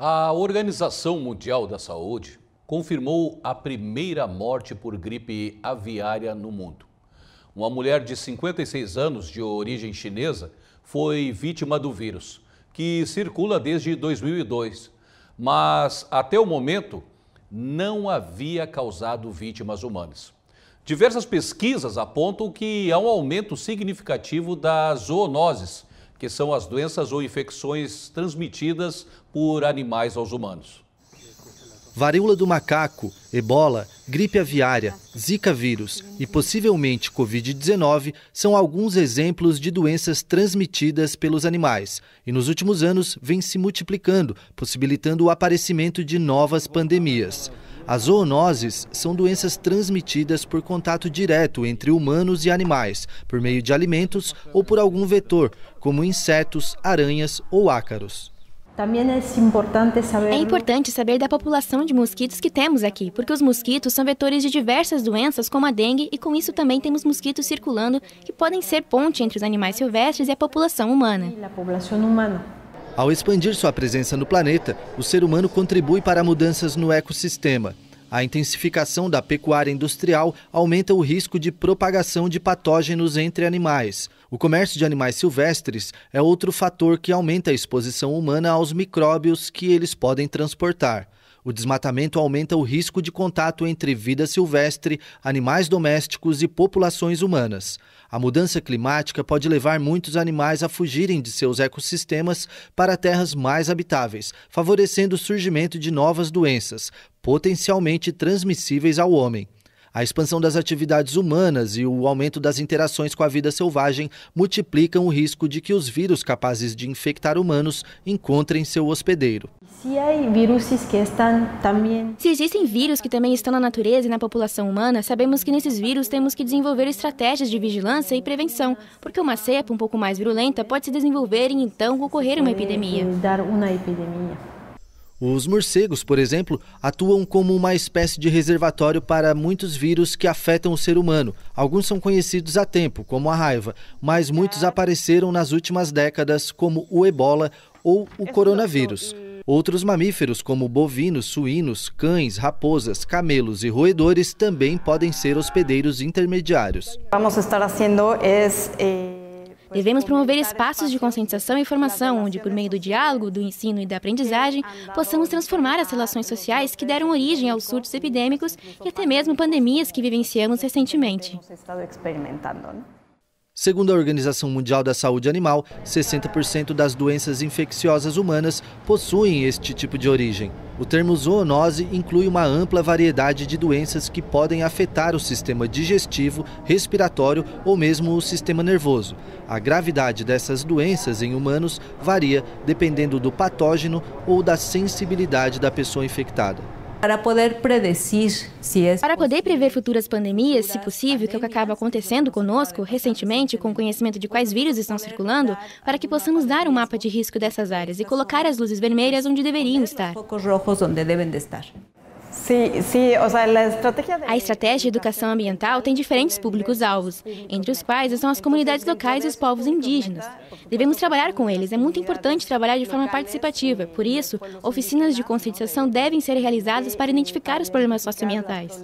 A Organização Mundial da Saúde confirmou a primeira morte por gripe aviária no mundo. Uma mulher de 56 anos, de origem chinesa, foi vítima do vírus, que circula desde 2002, mas até o momento não havia causado vítimas humanas. Diversas pesquisas apontam que há um aumento significativo das zoonoses, que são as doenças ou infecções transmitidas por animais aos humanos. Varíola do macaco, ebola, gripe aviária, zika vírus e possivelmente Covid-19 são alguns exemplos de doenças transmitidas pelos animais e nos últimos anos vêm se multiplicando, possibilitando o aparecimento de novas pandemias. As zoonoses são doenças transmitidas por contato direto entre humanos e animais, por meio de alimentos ou por algum vetor, como insetos, aranhas ou ácaros. É, é importante saber da população de mosquitos que temos aqui, porque os mosquitos são vetores de diversas doenças, como a dengue, e com isso também temos mosquitos circulando que podem ser ponte entre os animais silvestres e a população humana. Ao expandir sua presença no planeta, o ser humano contribui para mudanças no ecossistema. A intensificação da pecuária industrial aumenta o risco de propagação de patógenos entre animais. O comércio de animais silvestres é outro fator que aumenta a exposição humana aos micróbios que eles podem transportar o desmatamento aumenta o risco de contato entre vida silvestre, animais domésticos e populações humanas. A mudança climática pode levar muitos animais a fugirem de seus ecossistemas para terras mais habitáveis, favorecendo o surgimento de novas doenças, potencialmente transmissíveis ao homem. A expansão das atividades humanas e o aumento das interações com a vida selvagem multiplicam o risco de que os vírus capazes de infectar humanos encontrem seu hospedeiro. Se existem vírus que também estão na natureza e na população humana, sabemos que nesses vírus temos que desenvolver estratégias de vigilância e prevenção, porque uma cepa um pouco mais virulenta pode se desenvolver e então ocorrer uma epidemia. Os morcegos, por exemplo, atuam como uma espécie de reservatório para muitos vírus que afetam o ser humano. Alguns são conhecidos há tempo, como a raiva, mas tá. muitos apareceram nas últimas décadas, como o ebola ou o é coronavírus. Outros mamíferos, como bovinos, suínos, cães, raposas, camelos e roedores, também podem ser hospedeiros intermediários. Vamos estar fazendo é eh, Devemos promover espaços de conscientização e formação, onde, por meio do diálogo, do ensino e da aprendizagem, possamos transformar as relações sociais que deram origem aos surtos epidêmicos e até mesmo pandemias que vivenciamos recentemente. Segundo a Organização Mundial da Saúde Animal, 60% das doenças infecciosas humanas possuem este tipo de origem. O termo zoonose inclui uma ampla variedade de doenças que podem afetar o sistema digestivo, respiratório ou mesmo o sistema nervoso. A gravidade dessas doenças em humanos varia dependendo do patógeno ou da sensibilidade da pessoa infectada para poder predecir se é Para poder prever futuras pandemias, se possível, que é o que acaba acontecendo conosco recentemente, com o conhecimento de quais vírus estão circulando, para que possamos dar um mapa de risco dessas áreas e colocar as luzes vermelhas onde deveriam estar. Sim, ou seja, a estratégia... A estratégia de educação ambiental tem diferentes públicos-alvos, entre os quais estão as comunidades locais e os povos indígenas. Devemos trabalhar com eles, é muito importante trabalhar de forma participativa, por isso, oficinas de conscientização devem ser realizadas para identificar os problemas socioambientais.